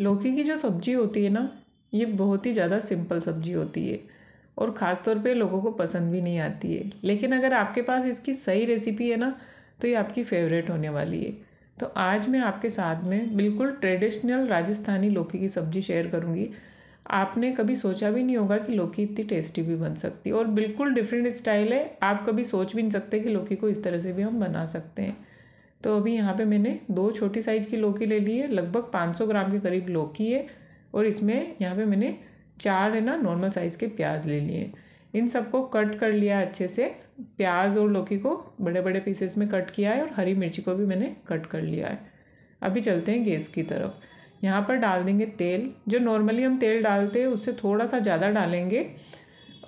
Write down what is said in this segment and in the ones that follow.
लौकी की जो सब्ज़ी होती है ना ये बहुत ही ज़्यादा सिंपल सब्ज़ी होती है और ख़ास तौर पे लोगों को पसंद भी नहीं आती है लेकिन अगर आपके पास इसकी सही रेसिपी है ना तो ये आपकी फेवरेट होने वाली है तो आज मैं आपके साथ में बिल्कुल ट्रेडिशनल राजस्थानी लौकी की सब्ज़ी शेयर करूँगी आपने कभी सोचा भी नहीं होगा कि लौकी इतनी टेस्टी भी बन सकती और बिल्कुल डिफरेंट स्टाइल है आप कभी सोच भी नहीं सकते कि लौकी को इस तरह से भी हम बना सकते हैं तो अभी यहाँ पे मैंने दो छोटी साइज़ की लौकी ले ली है लगभग 500 ग्राम के करीब लौकी है और इसमें यहाँ पे मैंने चार है ना नॉर्मल साइज़ के प्याज ले लिए इन सबको कट कर लिया अच्छे से प्याज और लौकी को बड़े बड़े पीसेस में कट किया है और हरी मिर्ची को भी मैंने कट कर लिया है अभी चलते हैं गैस की तरफ यहाँ पर डाल देंगे तेल जो नॉर्मली हम तेल डालते हैं उससे थोड़ा सा ज़्यादा डालेंगे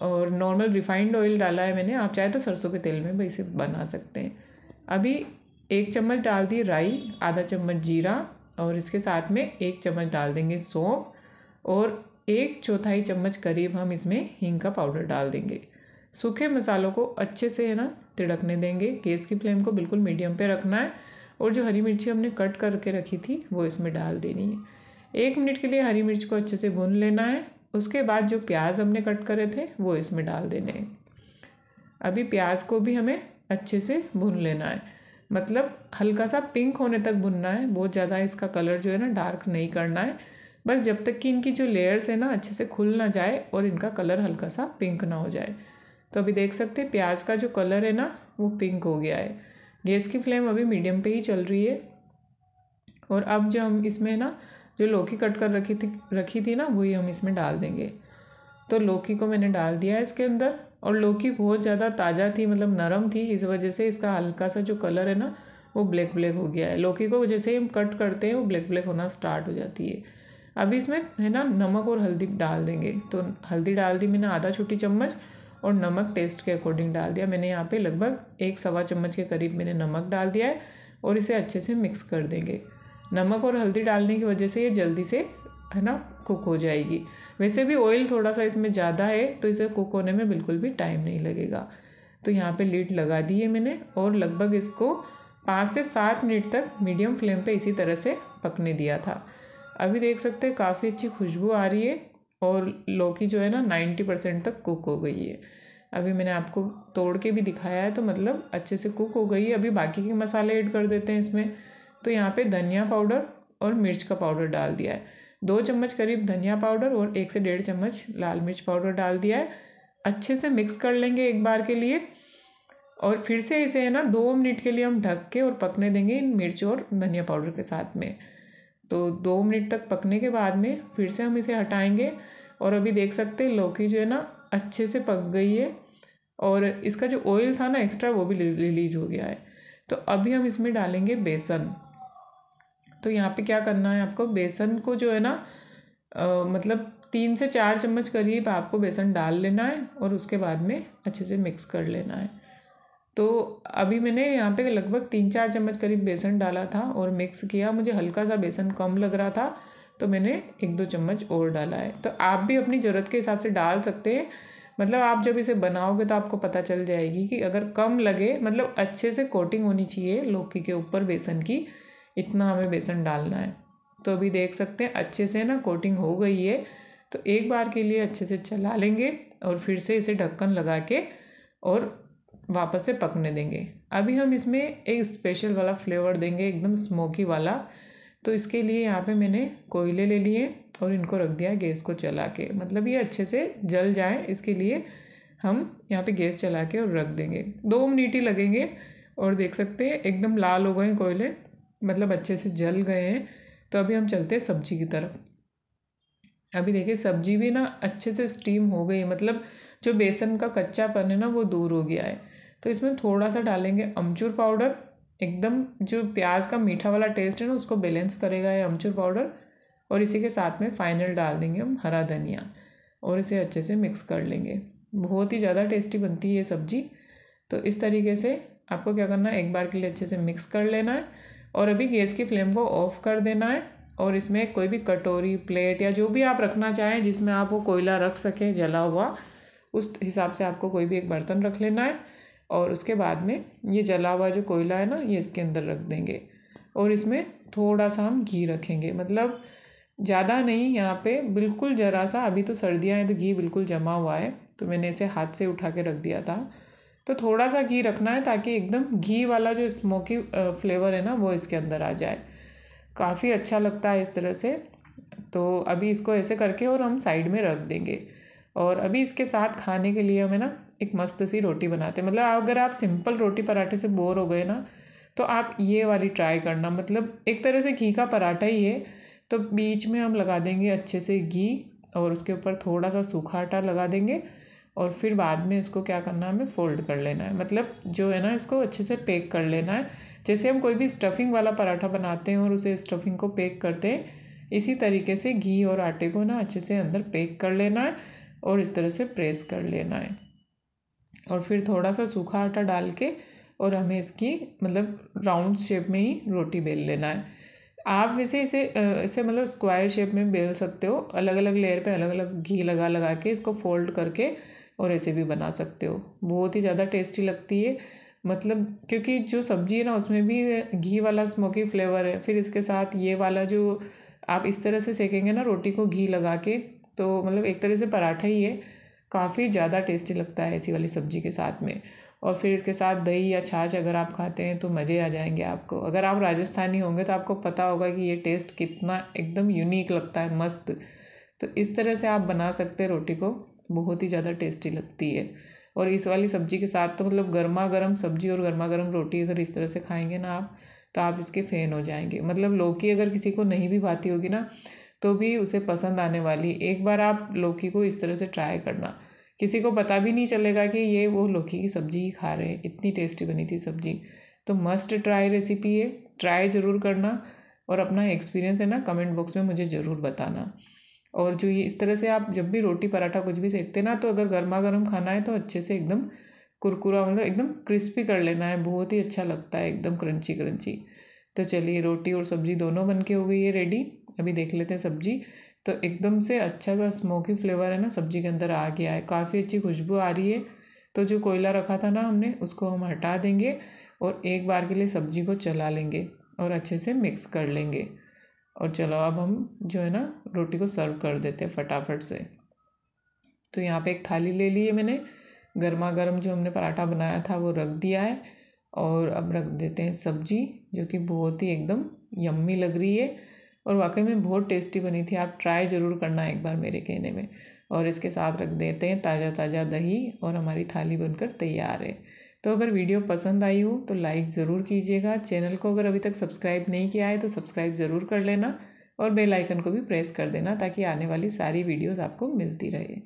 और नॉर्मल रिफाइंड ऑयल डाला है मैंने आप चाहे तो सरसों के तेल में भी इसे बना सकते हैं अभी एक चम्मच डाल दी राई आधा चम्मच जीरा और इसके साथ में एक चम्मच डाल देंगे सौंफ और एक चौथाई चम्मच करीब हम इसमें हींग का पाउडर डाल देंगे सूखे मसालों को अच्छे से है ना तिड़कने देंगे गैस की फ्लेम को बिल्कुल मीडियम पे रखना है और जो हरी मिर्ची हमने कट करके रखी थी वो इसमें डाल देनी है एक मिनट के लिए हरी मिर्च को अच्छे से भून लेना है उसके बाद जो प्याज हमने कट करे थे वो इसमें डाल देने हैं अभी प्याज को भी हमें अच्छे से भून लेना है मतलब हल्का सा पिंक होने तक बुनना है बहुत ज़्यादा इसका कलर जो है ना डार्क नहीं करना है बस जब तक कि इनकी जो लेयर्स है ना अच्छे से खुल ना जाए और इनका कलर हल्का सा पिंक ना हो जाए तो अभी देख सकते हैं प्याज का जो कलर है ना वो पिंक हो गया है गैस की फ्लेम अभी मीडियम पे ही चल रही है और अब जो हम इसमें ना जो लौकी कट कर रखी थी रखी थी ना वही हम इसमें डाल देंगे तो लौकी को मैंने डाल दिया है इसके अंदर और लौकी बहुत ज़्यादा ताज़ा थी मतलब नरम थी इस वजह से इसका हल्का सा जो कलर है ना वो ब्लैक ब्लैक हो गया है लौकी को जैसे ही हम कट करते हैं वो ब्लैक ब्लैक होना स्टार्ट हो जाती है अभी इसमें है ना नमक और हल्दी डाल देंगे तो हल्दी डाल दी मैंने आधा छोटी चम्मच और नमक टेस्ट के अकॉर्डिंग डाल दिया मैंने यहाँ पे लगभग एक सवा चम्मच के करीब मैंने नमक डाल दिया है और इसे अच्छे से मिक्स कर देंगे नमक और हल्दी डालने की वजह से ये जल्दी से है ना कुक हो जाएगी वैसे भी ऑयल थोड़ा सा इसमें ज़्यादा है तो इसे कुक होने में बिल्कुल भी टाइम नहीं लगेगा तो यहाँ पे लीड लगा दी है मैंने और लगभग इसको पाँच से सात मिनट तक मीडियम फ्लेम पे इसी तरह से पकने दिया था अभी देख सकते हैं काफ़ी अच्छी खुशबू आ रही है और लौकी जो है ना नाइन्टी परसेंट तक कुक हो गई है अभी मैंने आपको तोड़ के भी दिखाया है तो मतलब अच्छे से कुक हो गई है अभी बाकी के मसाले ऐड कर देते हैं इसमें तो यहाँ पे धनिया पाउडर और मिर्च का पाउडर डाल दिया है दो चम्मच करीब धनिया पाउडर और एक से डेढ़ चम्मच लाल मिर्च पाउडर डाल दिया है अच्छे से मिक्स कर लेंगे एक बार के लिए और फिर से इसे है ना दो मिनट के लिए हम ढक के और पकने देंगे इन मिर्च और धनिया पाउडर के साथ में तो दो मिनट तक पकने के बाद में फिर से हम इसे हटाएंगे और अभी देख सकते हैं लौकी जो है ना अच्छे से पक गई है और इसका जो ऑयल था ना एक्स्ट्रा वो भी रिलीज हो गया है तो अभी हम इसमें डालेंगे बेसन तो यहाँ पे क्या करना है आपको बेसन को जो है ना आ, मतलब तीन से चार चम्मच करीब आपको बेसन डाल लेना है और उसके बाद में अच्छे से मिक्स कर लेना है तो अभी मैंने यहाँ पे लगभग तीन चार चम्मच करीब बेसन डाला था और मिक्स किया मुझे हल्का सा बेसन कम लग रहा था तो मैंने एक दो चम्मच और डाला है तो आप भी अपनी ज़रूरत के हिसाब से डाल सकते हैं मतलब आप जब इसे बनाओगे तो आपको पता चल जाएगी कि अगर कम लगे मतलब अच्छे से कोटिंग होनी चाहिए लौकी के ऊपर बेसन की इतना हमें बेसन डालना है तो अभी देख सकते हैं अच्छे से ना कोटिंग हो गई है तो एक बार के लिए अच्छे से चला लेंगे और फिर से इसे ढक्कन लगा के और वापस से पकने देंगे अभी हम इसमें एक स्पेशल वाला फ्लेवर देंगे एकदम स्मोकी वाला तो इसके लिए यहाँ पे मैंने कोयले ले लिए और इनको रख दिया गैस को चला के मतलब ये अच्छे से जल जाए इसके लिए हम यहाँ पे गैस चला के और रख देंगे दो मिनट ही लगेंगे और देख सकते हैं एकदम लाल हो गए कोयले मतलब अच्छे से जल गए हैं तो अभी हम चलते हैं सब्जी की तरफ अभी देखिए सब्जी भी ना अच्छे से स्टीम हो गई मतलब जो बेसन का कच्चापन है ना वो दूर हो गया है तो इसमें थोड़ा सा डालेंगे अमचूर पाउडर एकदम जो प्याज का मीठा वाला टेस्ट है ना उसको बैलेंस करेगा ये अमचूर पाउडर और इसी के साथ में फाइनल डाल देंगे हम हरा धनिया और इसे अच्छे से मिक्स कर लेंगे बहुत ही ज़्यादा टेस्टी बनती है ये सब्ज़ी तो इस तरीके से आपको क्या करना है एक बार के लिए अच्छे से मिक्स कर लेना है और अभी गैस की फ्लेम को ऑफ़ कर देना है और इसमें कोई भी कटोरी प्लेट या जो भी आप रखना चाहें जिसमें आप वो कोयला रख सकें जला हुआ उस हिसाब से आपको कोई भी एक बर्तन रख लेना है और उसके बाद में ये जला हुआ जो कोयला है ना ये इसके अंदर रख देंगे और इसमें थोड़ा सा हम घी रखेंगे मतलब ज़्यादा नहीं यहाँ पे बिल्कुल ज़रा सा अभी तो सर्दियाँ हैं तो घी बिल्कुल जमा हुआ है तो मैंने इसे हाथ से उठा के रख दिया था तो थोड़ा सा घी रखना है ताकि एकदम घी वाला जो स्मोकी फ्लेवर है ना वो इसके अंदर आ जाए काफ़ी अच्छा लगता है इस तरह से तो अभी इसको ऐसे करके और हम साइड में रख देंगे और अभी इसके साथ खाने के लिए हमें ना एक मस्त सी रोटी बनाते हैं मतलब अगर आप सिंपल रोटी पराठे से बोर हो गए ना तो आप ये वाली ट्राई करना मतलब एक तरह से घी का पराठा ही है तो बीच में हम लगा देंगे अच्छे से घी और उसके ऊपर थोड़ा सा सूखा आटा लगा देंगे और फिर बाद में इसको क्या करना है हमें फोल्ड कर लेना है मतलब जो है ना इसको अच्छे से पेक कर लेना है जैसे हम कोई भी स्टफिंग वाला पराठा बनाते हैं और उसे स्टफिंग को पेक करते हैं इसी तरीके से घी और आटे को ना अच्छे से अंदर पेक कर लेना है और इस तरह से प्रेस कर लेना है और फिर थोड़ा सा सूखा आटा डाल के और हमें इसकी मतलब राउंड शेप में ही रोटी बेल लेना है आप वैसे इसे इसे मतलब स्क्वायर शेप में बेल सकते हो अलग अलग लेयर पे अलग अलग घी लगा लगा के इसको फोल्ड करके और ऐसे भी बना सकते हो बहुत ही ज़्यादा टेस्टी लगती है मतलब क्योंकि जो सब्जी है ना उसमें भी घी वाला स्मोकी फ्लेवर है फिर इसके साथ ये वाला जो आप इस तरह से सेकेंगे ना रोटी को घी लगा के तो मतलब एक तरह से पराठा ही है काफ़ी ज़्यादा टेस्टी लगता है ऐसी वाली सब्जी के साथ में और फिर इसके साथ दही या छाछ अगर आप खाते हैं तो मज़े आ जाएंगे आपको अगर आप राजस्थानी होंगे तो आपको पता होगा कि ये टेस्ट कितना एकदम यूनिक लगता है मस्त तो इस तरह से आप बना सकते हैं रोटी को बहुत ही ज़्यादा टेस्टी लगती है और इस वाली सब्जी के साथ तो मतलब गर्मा गर्म सब्जी और गर्मा गर्म रोटी अगर इस तरह से खाएंगे ना आप तो आप इसके फ़ैन हो जाएंगे मतलब लौकी अगर किसी को नहीं भी भाती होगी ना तो भी उसे पसंद आने वाली एक बार आप लौकी को इस तरह से ट्राई करना किसी को पता भी नहीं चलेगा कि ये वो लौकी की सब्ज़ी ही खा रहे हैं इतनी टेस्टी बनी थी सब्ज़ी तो मस्ट ट्राई रेसिपी है ट्राई ज़रूर करना और अपना एक्सपीरियंस है ना कमेंट बॉक्स में मुझे ज़रूर बताना और जो ये इस तरह से आप जब भी रोटी पराठा कुछ भी सेकते ना तो अगर गर्मा गर्म खाना है तो अच्छे से एकदम कुरकुरा मतलब एकदम क्रिस्पी कर लेना है बहुत ही अच्छा लगता है एकदम क्रंची क्रंची तो चलिए रोटी और सब्ज़ी दोनों बन के हो गई है रेडी अभी देख लेते हैं सब्ज़ी तो एकदम से अच्छा सा स्मोकी फ्लेवर है ना सब्ज़ी के अंदर आ गया है काफ़ी अच्छी खुशबू आ रही है तो जो कोयला रखा था ना हमने उसको हम हटा देंगे और एक बार के लिए सब्ज़ी को चला लेंगे और अच्छे से मिक्स कर लेंगे और चलो अब हम जो है ना रोटी को सर्व कर देते हैं फटाफट से तो यहाँ पे एक थाली ले ली है मैंने गर्मा गर्म जो हमने पराठा बनाया था वो रख दिया है और अब रख देते हैं सब्जी जो कि बहुत ही एकदम यम्मी लग रही है और वाकई में बहुत टेस्टी बनी थी आप ट्राई ज़रूर करना एक बार मेरे कहने में और इसके साथ रख देते हैं ताज़ा ताज़ा दही और हमारी थाली बनकर तैयार है तो अगर वीडियो पसंद आई हो तो लाइक ज़रूर कीजिएगा चैनल को अगर अभी तक सब्सक्राइब नहीं किया है तो सब्सक्राइब ज़रूर कर लेना और बेल आइकन को भी प्रेस कर देना ताकि आने वाली सारी वीडियोस आपको मिलती रहे